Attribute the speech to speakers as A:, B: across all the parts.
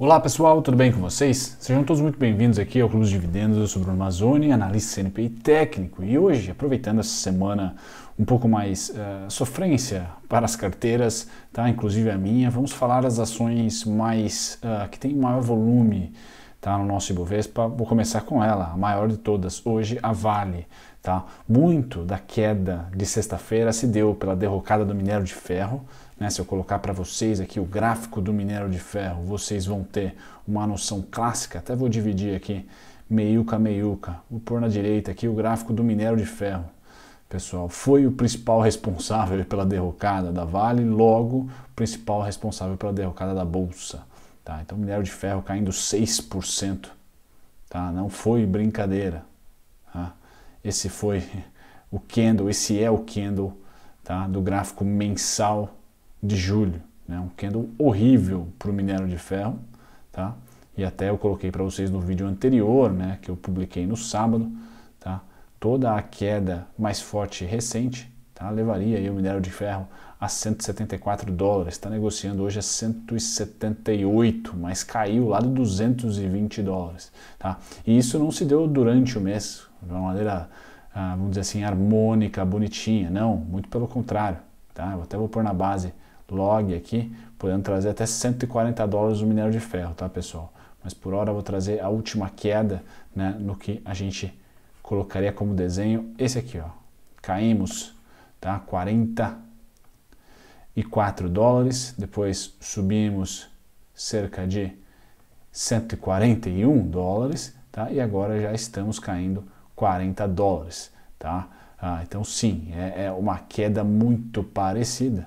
A: Olá pessoal, tudo bem com vocês? Sejam todos muito bem-vindos aqui ao Clube Dividendos, eu sou Bruno Mazzoni, analista CNPI técnico e hoje, aproveitando essa semana um pouco mais uh, sofrência para as carteiras, tá? inclusive a minha, vamos falar das ações mais uh, que tem maior volume tá? no nosso Ibovespa, vou começar com ela, a maior de todas, hoje a Vale. Tá? Muito da queda de sexta-feira se deu pela derrocada do minério de ferro, né? Se eu colocar para vocês aqui o gráfico do minério de ferro, vocês vão ter uma noção clássica. Até vou dividir aqui meiuca, meiuca. Vou pôr na direita aqui o gráfico do minério de ferro. Pessoal, foi o principal responsável pela derrocada da Vale, logo principal responsável pela derrocada da Bolsa. Tá? Então, minério de ferro caindo 6%. Tá? Não foi brincadeira. Tá? Esse foi o candle, esse é o candle tá? do gráfico mensal de julho, né? um candle horrível para o minério de ferro, tá? E até eu coloquei para vocês no vídeo anterior, né, que eu publiquei no sábado, tá? Toda a queda mais forte recente, tá? Levaria aí o minério de ferro a 174 dólares, está negociando hoje a 178, mas caiu lá de 220 dólares, tá? E isso não se deu durante o mês, de uma maneira, ah, vamos dizer assim, harmônica, bonitinha, não, muito pelo contrário, tá? Eu até vou pôr na base log aqui, podendo trazer até 140 dólares o minério de ferro, tá pessoal? Mas por hora eu vou trazer a última queda né, no que a gente colocaria como desenho, esse aqui, ó. Caímos, tá? 44 dólares, depois subimos cerca de 141 dólares, tá? E agora já estamos caindo 40 dólares, tá? Ah, então sim, é, é uma queda muito parecida,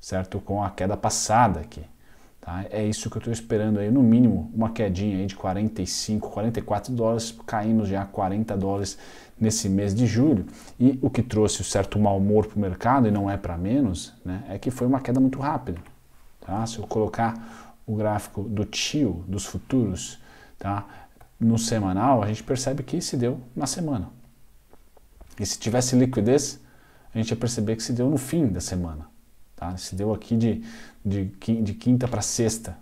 A: certo? Com a queda passada aqui. Tá? É isso que eu estou esperando aí, no mínimo uma quedinha aí de 45, 44 dólares, caímos já 40 dólares nesse mês de julho. E o que trouxe um certo mau humor para o mercado, e não é para menos, né? é que foi uma queda muito rápida. Tá? Se eu colocar o gráfico do tio dos futuros tá? no semanal, a gente percebe que se deu na semana. E se tivesse liquidez, a gente ia perceber que se deu no fim da semana. Tá? Se deu aqui de, de, de quinta para sexta.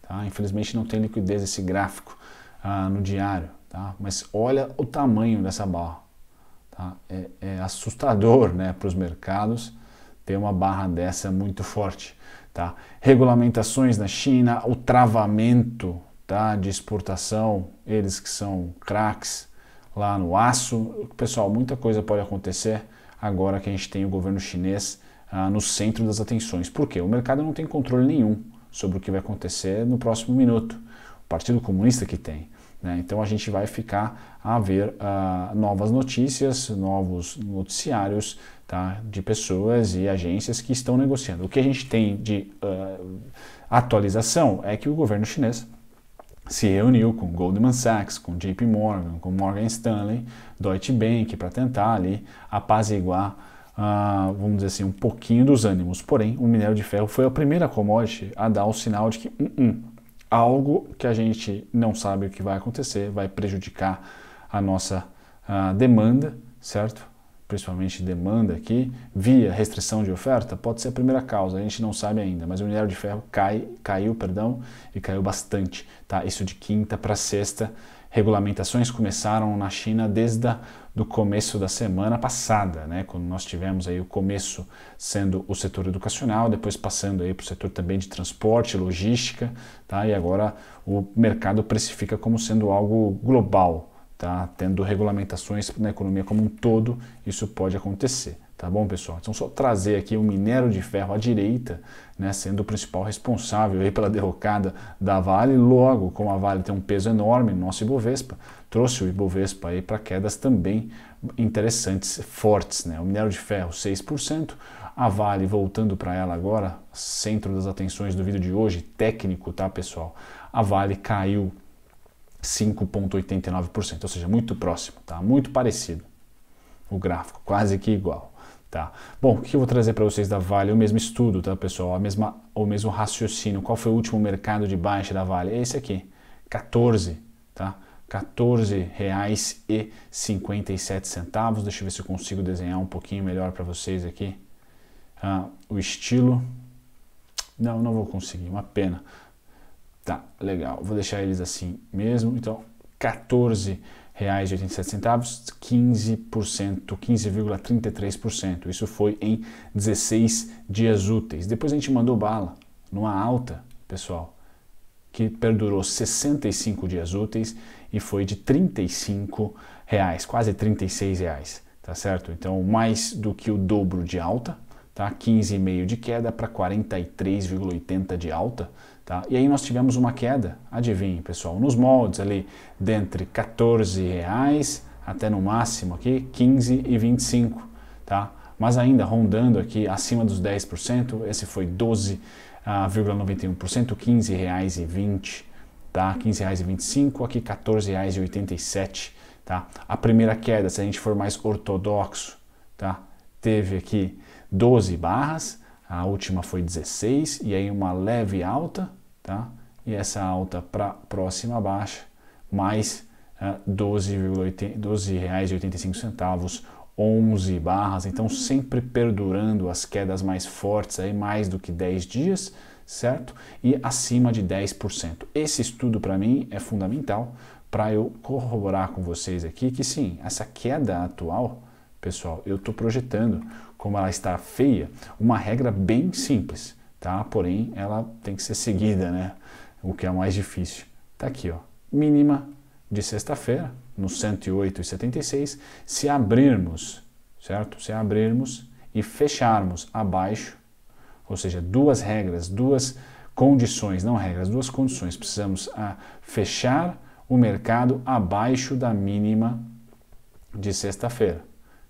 A: Tá? Infelizmente não tem liquidez esse gráfico ah, no diário. Tá? Mas olha o tamanho dessa barra. Tá? É, é assustador né, para os mercados ter uma barra dessa muito forte. Tá? Regulamentações na China, o travamento tá, de exportação, eles que são craques lá no aço. Pessoal, muita coisa pode acontecer agora que a gente tem o governo chinês ah, no centro das atenções. Por quê? O mercado não tem controle nenhum sobre o que vai acontecer no próximo minuto. O Partido Comunista que tem. Né? Então a gente vai ficar a ver ah, novas notícias, novos noticiários tá? de pessoas e agências que estão negociando. O que a gente tem de ah, atualização é que o governo chinês se reuniu com Goldman Sachs, com JP Morgan, com Morgan Stanley, Deutsche Bank para tentar ali apaziguar ah, vamos dizer assim, um pouquinho dos ânimos. Porém, o minério de ferro foi a primeira commodity a dar o sinal de que um, algo que a gente não sabe o que vai acontecer vai prejudicar a nossa ah, demanda, certo? Principalmente demanda aqui, via restrição de oferta, pode ser a primeira causa, a gente não sabe ainda, mas o minério de ferro cai, caiu, perdão, e caiu bastante, tá? Isso de quinta para sexta, regulamentações começaram na China desde o começo da semana passada, né? quando nós tivemos aí o começo sendo o setor educacional, depois passando para o setor também de transporte, logística, tá? e agora o mercado precifica como sendo algo global tá? Tendo regulamentações na economia como um todo, isso pode acontecer, tá bom, pessoal? Então só trazer aqui o minério de ferro à direita, né, sendo o principal responsável aí pela derrocada da Vale, logo como a Vale tem um peso enorme no nosso Ibovespa, trouxe o Ibovespa aí para quedas também interessantes, fortes, né? O minério de ferro 6%, a Vale, voltando para ela agora, centro das atenções do vídeo de hoje, técnico, tá, pessoal? A Vale caiu 5,89%, ou seja, muito próximo, tá? muito parecido o gráfico, quase que igual. Tá. Bom, o que eu vou trazer para vocês da Vale? O mesmo estudo, tá, pessoal? A mesma, o mesmo raciocínio. Qual foi o último mercado de baixa da Vale? É esse aqui, 14, tá? R$ centavos. Deixa eu ver se eu consigo desenhar um pouquinho melhor para vocês aqui. Ah, o estilo. Não, não vou conseguir, uma pena. Tá, legal. Vou deixar eles assim mesmo. Então, R$14,87, 15%, 15,33%. Isso foi em 16 dias úteis. Depois a gente mandou bala numa alta, pessoal, que perdurou 65 dias úteis e foi de 35 reais, quase 36 reais, tá certo? Então, mais do que o dobro de alta, tá? 15,5 de queda para 43,80 de alta, Tá? E aí nós tivemos uma queda, adivinhe pessoal, nos moldes ali, dentre 14 reais até no máximo aqui 15 e 25, tá? Mas ainda rondando aqui acima dos 10%, esse foi 12,91%, 15 ah, reais e 20, tá? 15 reais e 25, aqui 14 reais e 87, tá? A primeira queda, se a gente for mais ortodoxo, tá? Teve aqui 12 barras, a última foi 16 e aí uma leve alta, tá? E essa alta para próxima baixa mais uh, 12,85 12 reais e 85 centavos 11 barras, então sempre perdurando as quedas mais fortes aí mais do que 10 dias, certo? E acima de 10%. Esse estudo para mim é fundamental para eu corroborar com vocês aqui que sim, essa queda atual, pessoal, eu estou projetando como ela está feia, uma regra bem simples, tá? Porém, ela tem que ser seguida, né? O que é mais difícil. Tá aqui, ó. Mínima de sexta-feira, no 108,76, se abrirmos, certo? Se abrirmos e fecharmos abaixo, ou seja, duas regras, duas condições, não regras, duas condições. Precisamos a, ah, fechar o mercado abaixo da mínima de sexta-feira.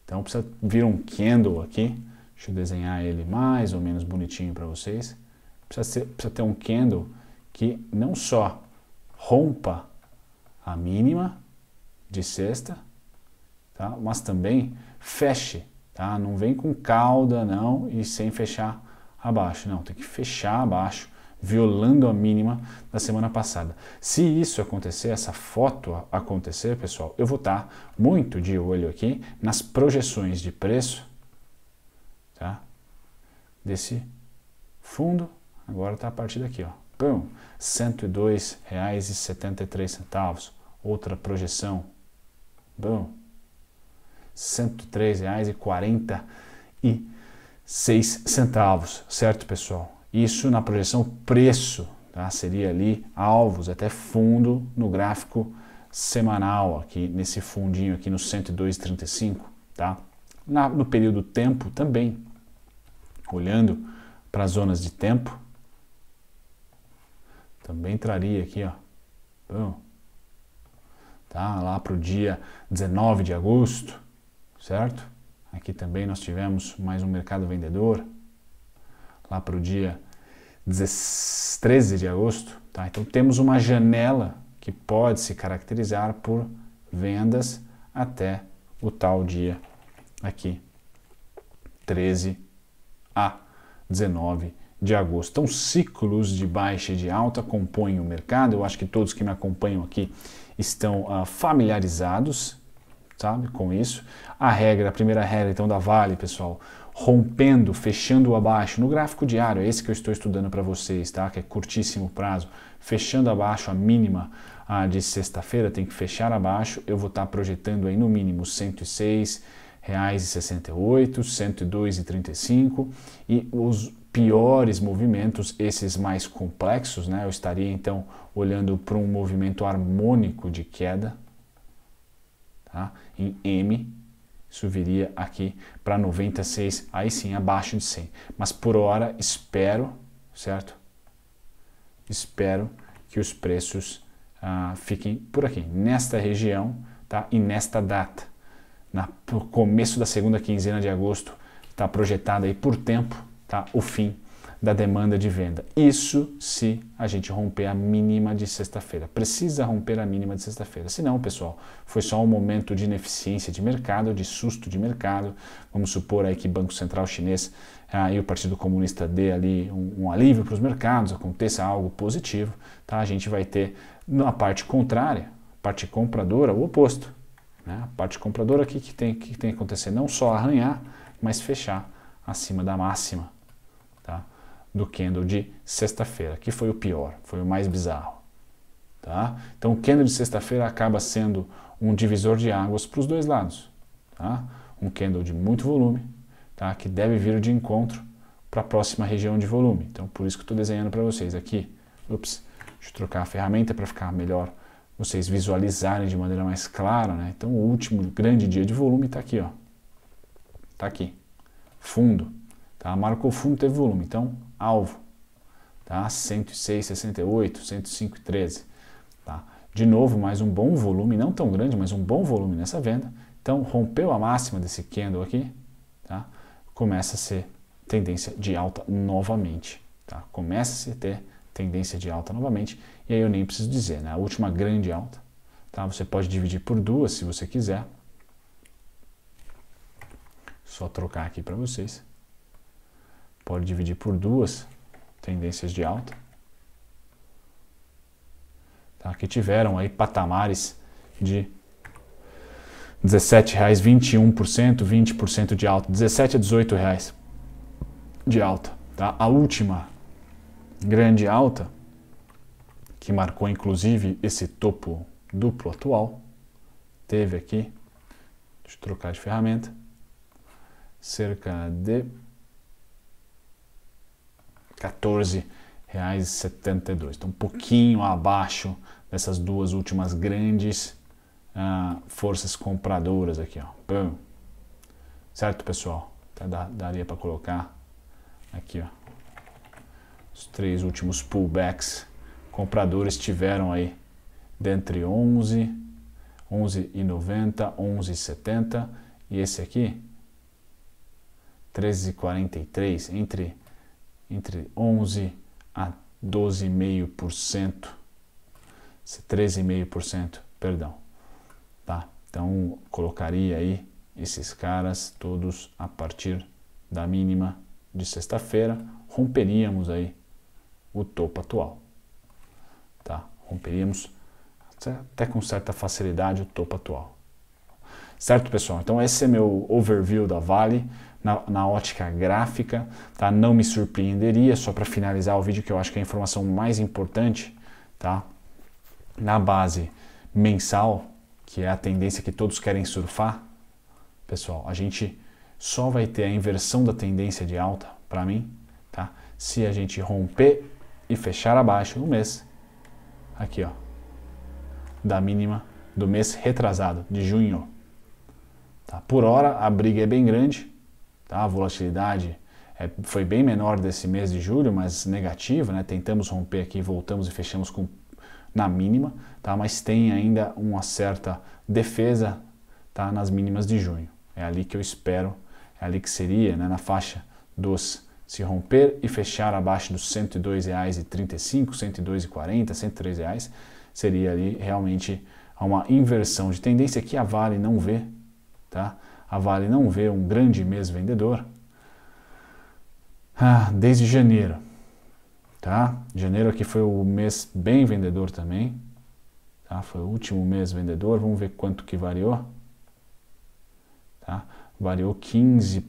A: Então precisa vir um candle aqui. Deixa eu desenhar ele mais ou menos bonitinho para vocês. Precisa, ser, precisa ter um candle que não só rompa a mínima de sexta, tá? mas também feche. Tá? Não vem com cauda não e sem fechar abaixo. Não, tem que fechar abaixo violando a mínima da semana passada. Se isso acontecer, essa foto acontecer, pessoal, eu vou estar muito de olho aqui nas projeções de preço tá? desse fundo. Agora está a partir daqui, ó. Pum, R$ 102,73. Outra projeção. Bom, R$ 103,46, certo, pessoal? Isso na projeção preço, tá? seria ali alvos até fundo no gráfico semanal, aqui nesse fundinho aqui no 102,35. Tá? Na, no período tempo também, olhando para as zonas de tempo, também traria aqui, ó, Bom, tá? lá para o dia 19 de agosto, certo? Aqui também nós tivemos mais um mercado vendedor, lá para o dia 13 de agosto. Tá? Então temos uma janela que pode se caracterizar por vendas até o tal dia aqui, 13 a 19 de agosto. Então, ciclos de baixa e de alta compõem o mercado. Eu acho que todos que me acompanham aqui estão ah, familiarizados, sabe, com isso. A regra, a primeira regra, então, da Vale, pessoal, rompendo, fechando abaixo, no gráfico diário, é esse que eu estou estudando para vocês, tá? Que é curtíssimo prazo, fechando abaixo a mínima ah, de sexta-feira, tem que fechar abaixo, eu vou estar tá projetando aí no mínimo R$ 106,68, R$ 102,35 e os piores movimentos, esses mais complexos, né? Eu estaria então olhando para um movimento harmônico de queda, tá? Em M, isso viria aqui para 96, aí sim abaixo de 100. Mas por hora espero, certo? Espero que os preços ah, fiquem por aqui, nesta região, tá? E nesta data, na, no começo da segunda quinzena de agosto, está projetado aí por tempo, tá? O fim da demanda de venda. Isso se a gente romper a mínima de sexta-feira. Precisa romper a mínima de sexta-feira. Se não, pessoal, foi só um momento de ineficiência de mercado, de susto de mercado. Vamos supor aí que Banco Central Chinês ah, e o Partido Comunista dê ali um, um alívio para os mercados, aconteça algo positivo, tá? A gente vai ter na parte contrária, parte compradora, o oposto. Né? A parte compradora aqui que tem que tem que acontecer não só arranhar, mas fechar acima da máxima do candle de sexta-feira, que foi o pior, foi o mais bizarro. Tá? Então, o candle de sexta-feira acaba sendo um divisor de águas para os dois lados. Tá? Um candle de muito volume, tá? que deve vir de encontro para a próxima região de volume. Então, por isso que eu estou desenhando para vocês aqui. Ups, deixa eu trocar a ferramenta para ficar melhor vocês visualizarem de maneira mais clara. Né? Então, o último grande dia de volume está aqui. Está aqui. Fundo. Tá? Marcou fundo, teve volume. Então, alvo, tá? 106, 68, tá? De novo, mais um bom volume, não tão grande, mas um bom volume nessa venda. Então, rompeu a máxima desse candle aqui, tá? Começa a ser tendência de alta novamente, tá? Começa a se ter tendência de alta novamente. E aí eu nem preciso dizer, né? A última grande alta, tá? Você pode dividir por duas se você quiser. Só trocar aqui para vocês pode dividir por duas tendências de alta, tá? que tiveram aí patamares de R$ 17,21%, 20% de alta, 17 a 18 reais de alta. Tá? A última grande alta, que marcou inclusive esse topo duplo atual, teve aqui, deixa eu trocar de ferramenta, cerca de 14,72. Então, um pouquinho abaixo dessas duas últimas grandes uh, forças compradoras aqui. Ó. Bum. Certo, pessoal? Até dá, daria para colocar aqui ó, os três últimos pullbacks compradores tiveram aí dentre 11, 11,90, 11,70 e esse aqui 13,43 entre entre 11 a 12,5%, 13,5%, perdão, tá? Então colocaria aí esses caras todos a partir da mínima de sexta-feira, romperíamos aí o topo atual, tá? Romperíamos até com certa facilidade o topo atual. Certo, pessoal? Então esse é meu overview da Vale. Na, na, ótica gráfica, tá? Não me surpreenderia, só para finalizar o vídeo, que eu acho que é a informação mais importante, tá? Na base mensal, que é a tendência que todos querem surfar, pessoal, a gente só vai ter a inversão da tendência de alta, para mim, tá? Se a gente romper e fechar abaixo no mês, aqui ó, da mínima do mês retrasado, de junho, Tá? Por hora, a briga é bem grande, tá? a volatilidade é, foi bem menor desse mês de julho, mas negativa, né? tentamos romper aqui, voltamos e fechamos com, na mínima, tá? mas tem ainda uma certa defesa tá? nas mínimas de junho. É ali que eu espero, é ali que seria, né? na faixa dos se romper e fechar abaixo dos R$ 102,35, R$ 102,40, R$ reais, seria ali realmente uma inversão de tendência que a Vale não vê, Tá? A Vale não vê um grande mês vendedor ah, desde janeiro. Tá? Janeiro aqui foi o mês bem vendedor também. Tá? Foi o último mês vendedor. Vamos ver quanto que variou. Tá? Variou 15%,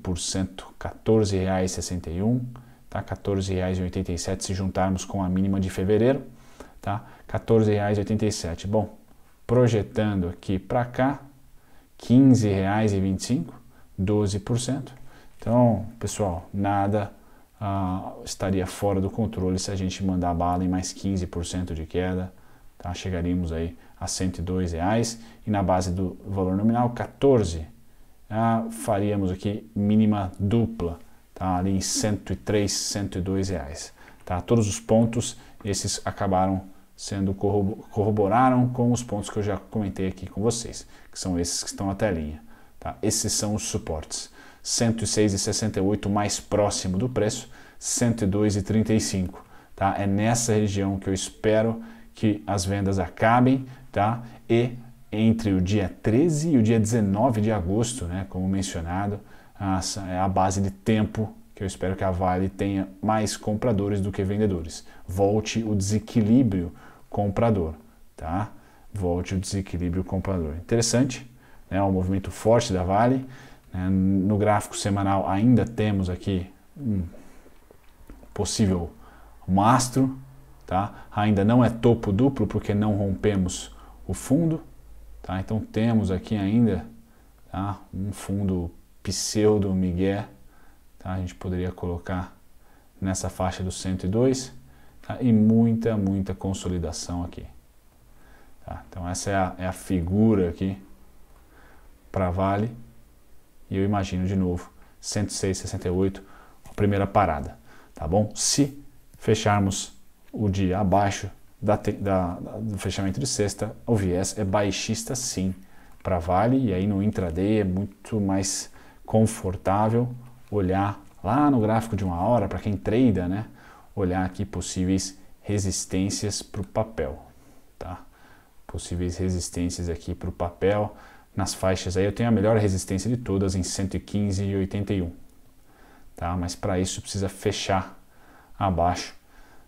A: R$14,61, 14,61. Tá? R$ se juntarmos com a mínima de fevereiro. Tá? R$ Bom, projetando aqui para cá, R$15,25, 12%. Então, pessoal, nada ah, estaria fora do controle se a gente mandar bala em mais 15% de queda, tá? chegaríamos aí a R$102,00 e na base do valor nominal 14, ah, faríamos aqui mínima dupla, tá? ali em 103, 102 Tá? Todos os pontos, esses acabaram sendo corroboraram com os pontos que eu já comentei aqui com vocês, que são esses que estão na telinha. Tá? Esses são os suportes. 106,68 mais próximo do preço, 102,35. Tá? É nessa região que eu espero que as vendas acabem, tá? E entre o dia 13 e o dia 19 de agosto, né, como mencionado, essa é a base de tempo que eu espero que a Vale tenha mais compradores do que vendedores. Volte o desequilíbrio comprador, tá? Volte o desequilíbrio comprador. Interessante, né? Um movimento forte da Vale. Né? No gráfico semanal ainda temos aqui um possível mastro, tá? Ainda não é topo duplo porque não rompemos o fundo, tá? Então temos aqui ainda tá? um fundo pseudo Miguel, tá? A gente poderia colocar nessa faixa do 102, tá? e muita, muita consolidação aqui. Tá? Então essa é a, é a figura aqui para Vale e eu imagino de novo 106,68 a primeira parada, tá bom? Se fecharmos o dia abaixo da, da, do fechamento de sexta, o viés é baixista sim para Vale e aí no intraday é muito mais confortável olhar lá no gráfico de uma hora para quem trada, né? olhar aqui possíveis resistências para o papel, tá? Possíveis resistências aqui para o papel. Nas faixas aí eu tenho a melhor resistência de todas em 115 e 81, tá? Mas para isso precisa fechar abaixo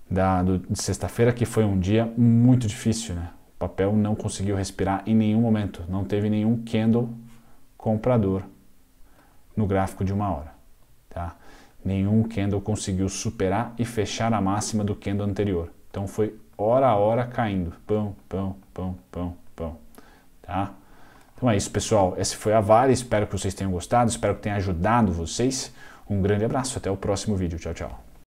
A: da, do, de sexta-feira, que foi um dia muito difícil, né? O papel não conseguiu respirar em nenhum momento, não teve nenhum candle comprador no gráfico de uma hora, tá? nenhum candle conseguiu superar e fechar a máxima do candle anterior. Então foi hora a hora caindo. Pão, pão, pão, pão, pão. Tá? Então é isso, pessoal. Esse foi a Vale. Espero que vocês tenham gostado. Espero que tenha ajudado vocês. Um grande abraço. Até o próximo vídeo. Tchau, tchau.